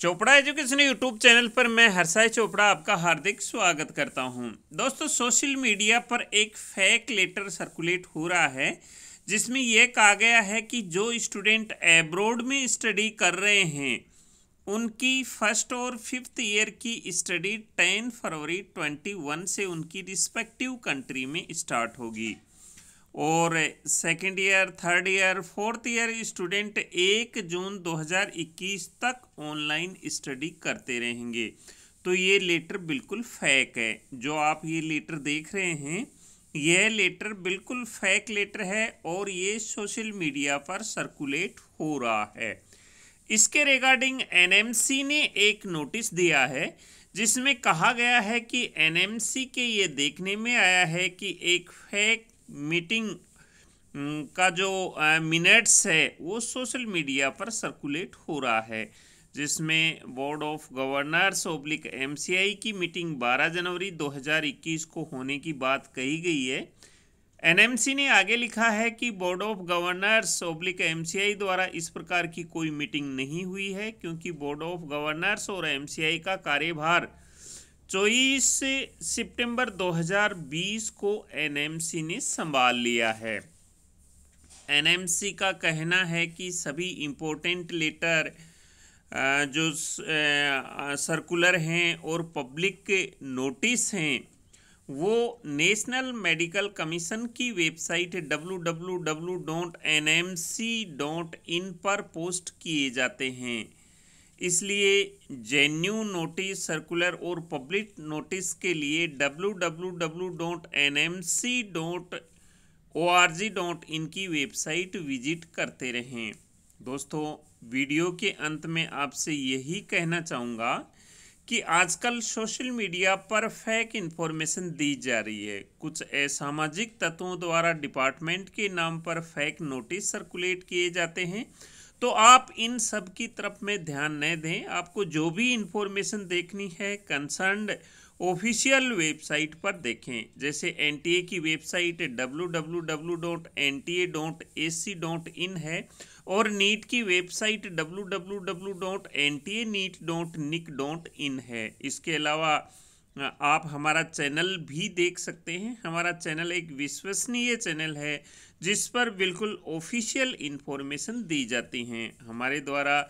Chopra education YouTube channel पर मैं हर्षाई चोपड़ा आपका हार्दिक स्वागत करता हूं दोस्तों सोशल मीडिया पर एक फेक लेटर सर्कुलेट हो रहा है जिसमें यह कहा गया है कि जो स्टूडेंट एब्रोड में स्टडी कर रहे हैं उनकी फर्स्ट और फिफ्थ ईयर की स्टडी 10 फरवरी 21 से उनकी रिस्पेक्टिव कंट्री में स्टार्ट होगी और second year third year fourth year student एक जून 2021 तक ऑनलाइन स्टडी करते रहेंगे तो ये लेटर बिल्कुल फैक है जो आप ये लेटर देख रहे हैं यह लेटर बिल्कुल फैक लेटर है और ये सोशल मीडिया पर सर्कुलेट हो रहा है इसके रिगार्डिंग एनएमसी ने एक नोटिस दिया है जिसमें कहा गया है कि एनएमसी के ये देखने में आया है कि एक फैक मीटिंग का जो मिनट्स है वो सोशल मीडिया पर सर्कुलेट हो रहा है जिसमें board of governors oblique MCI की मीटिंग 12 जनवरी 2021 को होने की बात कही गई है एनएमसी ने आगे लिखा है कि board of governors oblique MCI द्वारा इस प्रकार की कोई मीटिंग नहीं हुई है क्योंकि बोर्ड ऑफ गवर्नर्स और एमसीआई का कार्यभार चौबीस सितंबर 2020 को एनएमसी ने संभाल लिया है एनएमसी का कहना है कि सभी इम्पोर्टेंट लेटर जो सर्कुलर हैं और पब्लिक नोटिस हैं वो नेशनल मेडिकल कमीशन की वेबसाइट डब्ल्यू पर पोस्ट किए जाते हैं इसलिए जेन्यू नोटिस सर्कुलर और पब्लिक नोटिस के लिए W W dot N M C dot O R G dot की वेबसाइट विजिट करते रहें दोस्तों वीडियो के अंत में आपसे यही कहना चाहूँगा कि आजकल सोशल मीडिया पर फेक इन्फॉर्मेशन दी जा रही है कुछ असामाजिक तत्वों द्वारा डिपार्टमेंट के नाम पर फेक नोटिस सर्कुलेट किए जाते हैं तो आप इन सब की तरफ में ध्यान न दें आपको जो भी इंफॉर्मेशन देखनी है कंसर्न ऑफिशियल वेबसाइट पर देखें जैसे एन की वेबसाइट डब्ल्यू है और नीट की वेबसाइट डब्ल्यू है इसके अलावा आप हमारा चैनल भी देख सकते हैं हमारा चैनल एक विश्वसनीय चैनल है जिस पर बिल्कुल ऑफिशियल इन्फॉर्मेशन दी जाती हैं हमारे द्वारा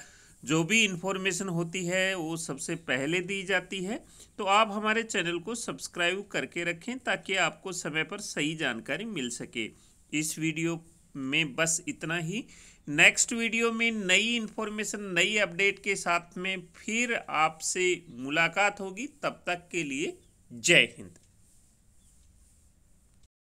जो भी इन्फॉर्मेशन होती है वो सबसे पहले दी जाती है तो आप हमारे चैनल को सब्सक्राइब करके रखें ताकि आपको समय पर सही जानकारी मिल सके इस वीडियो में बस इतना ही नेक्स्ट वीडियो में नई इन्फॉर्मेशन नई अपडेट के साथ में फिर आपसे मुलाकात होगी तब तक के लिए जय हिंद